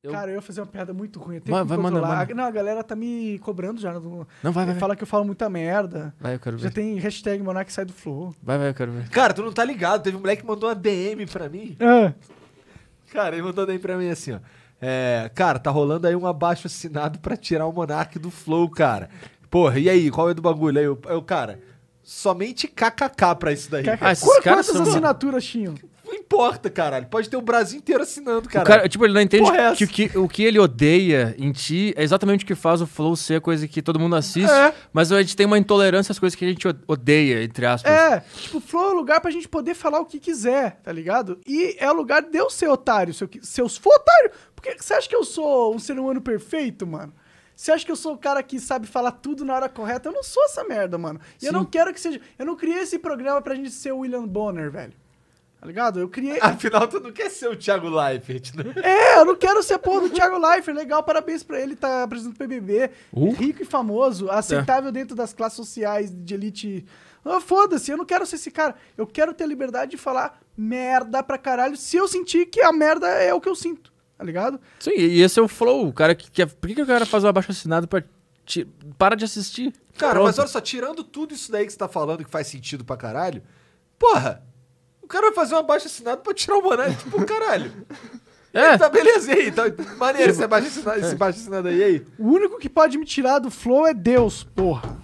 Eu... Cara, eu ia fazer uma piada muito ruim. Eu tenho vai, que vai mandar, Não, a galera tá me cobrando já. Não, não vai, vai. Fala que eu falo muita merda. Vai, eu quero ver. Já tem hashtag Monark sai do flow. Vai, vai, eu quero ver. Cara, tu não tá ligado. Teve um moleque que mandou uma DM pra mim. É. Cara, ele mandou DM pra mim assim, ó. É, cara, tá rolando aí um abaixo assinado pra tirar o Monark do flow, cara. Porra, e aí? Qual é do bagulho? Aí eu, eu cara, somente KKK pra isso daí. Ah, Quantas assinaturas tinham? importa, caralho. Pode ter o Brasil inteiro assinando, cara. O cara tipo, ele não entende que, é que, que, o que ele odeia em ti é exatamente o que faz o Flow ser a coisa que todo mundo assiste. É. Mas a gente tem uma intolerância às coisas que a gente odeia, entre aspas. É, tipo, o Flow é o lugar pra gente poder falar o que quiser, tá ligado? E é o lugar de eu ser otário. Se eu, se eu for otário, porque você acha que eu sou um ser humano perfeito, mano? Você acha que eu sou o cara que sabe falar tudo na hora correta? Eu não sou essa merda, mano. E Sim. eu não quero que seja. Eu não criei esse programa pra gente ser o William Bonner, velho. Tá ligado? Eu criei. Afinal, tu não quer ser o Thiago Leifert, né? É, eu não quero ser porra do Thiago Leifert. Legal, parabéns pra ele, tá apresentando o PBB. Uh. Rico e famoso, aceitável é. dentro das classes sociais de elite. Oh, Foda-se, eu não quero ser esse cara. Eu quero ter liberdade de falar merda pra caralho se eu sentir que a merda é o que eu sinto, tá ligado? Sim, e esse é o flow. O cara que quer. Por que, eu o cara faz o abaixo assinado pra. Ti... Para de assistir. Cara, Pronto. mas olha só, tirando tudo isso daí que você tá falando que faz sentido pra caralho, porra, o cara vai fazer uma baixa assinada pra tirar o Bonadio. Tipo, caralho. É. Tá, beleza, e aí? Tá, maneiro é. esse baixa assinado, esse assinado aí, e aí? O único que pode me tirar do flow é Deus, porra.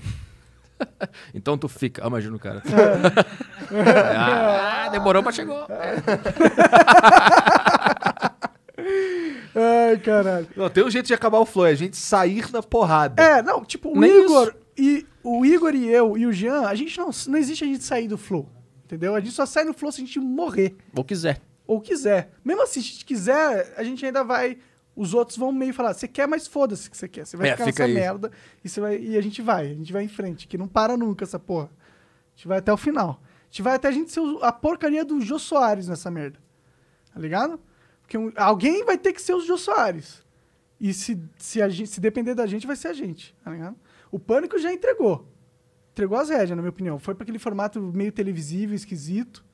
então tu fica. Ah, imagina o cara. É. ah, demorou, mas chegou. Ai, caralho. Não, tem um jeito de acabar o flow, é a gente sair na porrada. É, não, tipo, o Nem Igor isso. e o Igor e eu e o Jean, a gente não, não existe a gente sair do flow. Entendeu? A gente só sai no flow se a gente morrer. Ou quiser. Ou quiser. Mesmo assim, se a gente quiser, a gente ainda vai. Os outros vão meio falar, você quer, mas foda-se que você quer. Você vai é, ficar fica nessa aí. merda e, você vai, e a gente vai. A gente vai em frente, que não para nunca essa porra. A gente vai até o final. A gente vai até a gente ser a porcaria do Jô Soares nessa merda. Tá ligado? Porque um, alguém vai ter que ser o Jô Soares. E se, se, gente, se depender da gente, vai ser a gente, tá ligado? O pânico já entregou entregou as rédeas, na minha opinião. Foi para aquele formato meio televisivo, esquisito.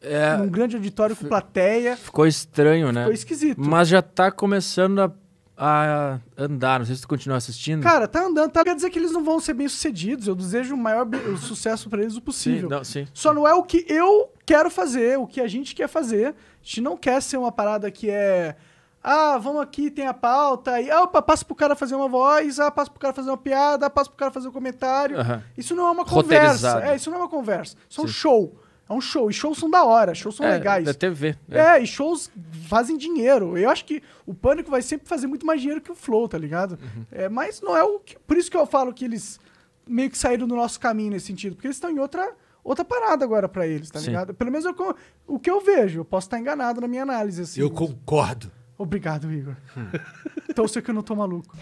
É, um grande auditório com plateia. Ficou estranho, ficou né? Ficou esquisito. Mas já tá começando a, a, andar. Não sei se tu continua assistindo. Cara, tá andando. Tá... Quer dizer que eles não vão ser bem sucedidos. Eu desejo o maior sucesso para eles o possível. Sim, não, sim. Só não é o que eu quero fazer, o que a gente quer fazer. A gente não quer ser uma parada que é ah, vamos aqui, tem a pauta. E, ah, opa, passa pro cara fazer uma voz, ah, passa pro cara fazer uma piada, ah, passa pro cara fazer um comentário. Uhum. Isso não é uma conversa. É, isso não é uma conversa. Isso é um Sim. show. É um show. E shows são da hora, shows são é, legais. Da TV. É. é. e shows fazem dinheiro. Eu acho que o Pânico vai sempre fazer muito mais dinheiro que o Flow, tá ligado? Uhum. É, mas não é o que. Por isso que eu falo que eles meio que saíram do nosso caminho nesse sentido, porque eles estão em outra. Outra parada agora para eles, tá Sim. ligado? Pelo menos eu, o que eu vejo, eu posso estar enganado na minha análise. Assim, eu mas... concordo. Obrigado, Igor. Então sei que eu não tô maluco.